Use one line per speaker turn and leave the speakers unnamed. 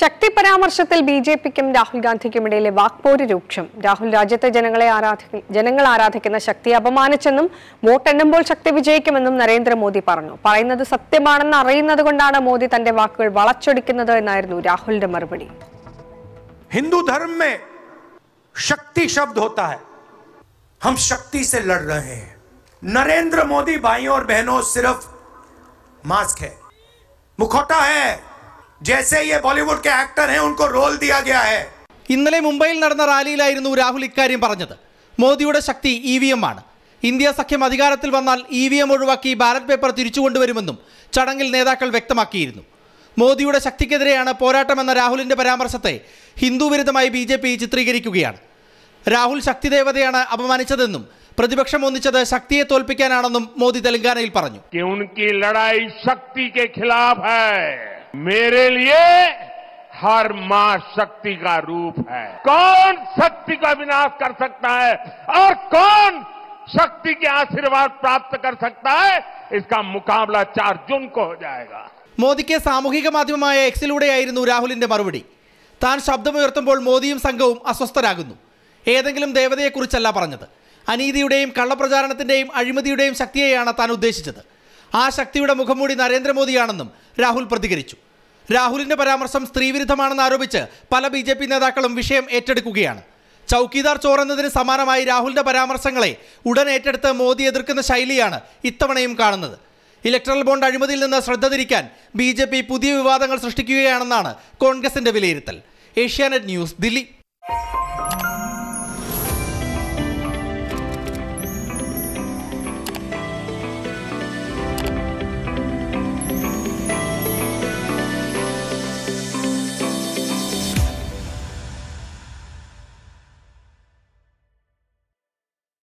ശക്തി പരാമർശത്തിൽ B J പിക്കും രാഹുൽ ഇടയിലെ വാക്പോര് രൂക്ഷം രാഹുൽ രാജ്യത്തെ ജനങ്ങളെ ജനങ്ങൾ ആരാധിക്കുന്ന ശക്തി അപമാനിച്ചെന്നും വോട്ടെണ്ണുമ്പോൾ ശക്തി വിജയിക്കുമെന്നും നരേന്ദ്രമോദി പറഞ്ഞു പറയുന്നത് സത്യമാണെന്ന് അറിയുന്നത് കൊണ്ടാണ് മോദി തന്റെ വാക്കുകൾ വളച്ചൊടിക്കുന്നത് എന്നായിരുന്നു രാഹുലിന്റെ മറുപടി
ഹിന്ദു ധർമ്മ ശക്തി ബഹനോ സിർഫ് മാസ്ക് മുഖോട്ട जैसे യെ ബോളിവുഡ് കെ ആക്ടർ ഹേ ഉൻകോ റോൾ ദിയാ ഗയാ ഹേ
ഇന്നലെ മുംബൈയിൽ നടന്ന റാലിയിലായിരുന്നു രാഹുൽ ഇക്കാര്യം പറഞ്ഞത് മോദിയുടെ ശക്തി ഇ വി എം ആണ് ഇന്ത്യ സഖ്യം അധികാരത്തിൽ വന്നാൽ ഇ വി എം ഒഴിവാക്കി ബാലറ്റ് പേപ്പർ തിരിച്ചു കൊണ്ടുവരുമെന്നും ചടങ്ങിൽ നേതാക്കൾ വ്യക്തമാക്കിയിരുന്നു മോദിയുടെ ശക്തിക്കെതിരെയാണ് പോരാട്ടമെന്ന രാഹുലിന്റെ പരാമർശത്തെ ഹിന്ദുവിരുദ്ധമായി ബി ജെ പി ചിത്രീകരിക്കുകയാണ് രാഹുൽ ശക്തിദേവതയാണ് അപമാനിച്ചതെന്നും പ്രതിപക്ഷം ഒന്നിച്ചത് ശക്തിയെ തോൽപ്പിക്കാനാണെന്നും
മോദി തെലങ്കാനയിൽ പറഞ്ഞു मेरे लिए हर मां शक्ति का रूप है कौन शक्ति का विनाश कर सकता है और कौन शक्ति के आशीर्वाद प्राप्त कर सकता है इसका मुकाबला चार जून को हो जाएगा മോദിക്ക് സാമൂഹിക മാധ്യമമായ
എക്സിലൂടെയായിരുന്നു രാഹുലിന്റെ മറുപടി താൻ ശബ്ദമുയർത്തുമ്പോൾ മോദിയും സംഘവും അസ്വസ്ഥരാകുന്നു ഏതെങ്കിലും ദേവതയെക്കുറിച്ചല്ല പറഞ്ഞത് അനീതിയുടെയും കള്ളപ്രചാരണത്തിന്റെയും അഴിമതിയുടെയും ശക്തിയെയാണ് താൻ ഉദ്ദേശിച്ചത് ആ ശക്തിയുടെ മുഖംമൂടി നരേന്ദ്രമോദിയാണെന്നും രാഹുൽ പ്രതികരിച്ചു രാഹുലിന്റെ പരാമർശം സ്ത്രീവിരുദ്ധമാണെന്ന് ആരോപിച്ച് പല ബി ജെ പി നേതാക്കളും വിഷയം ഏറ്റെടുക്കുകയാണ് ചൌക്കിദാർ ചോറുന്നതിന് സമാനമായി രാഹുലിന്റെ പരാമർശങ്ങളെ ഉടൻ ഏറ്റെടുത്ത് മോദി എതിർക്കുന്ന ശൈലിയാണ് ഇത്തവണയും കാണുന്നത് ഇലക്ട്രൽ ബോണ്ട് അഴിമതിയിൽ നിന്ന് ശ്രദ്ധ തിരിക്കാൻ ബി പുതിയ വിവാദങ്ങൾ സൃഷ്ടിക്കുകയാണെന്നാണ് കോൺഗ്രസിന്റെ വിലയിരുത്തൽ ഏഷ്യാനെറ്റ് ന്യൂസ് ദില്ലി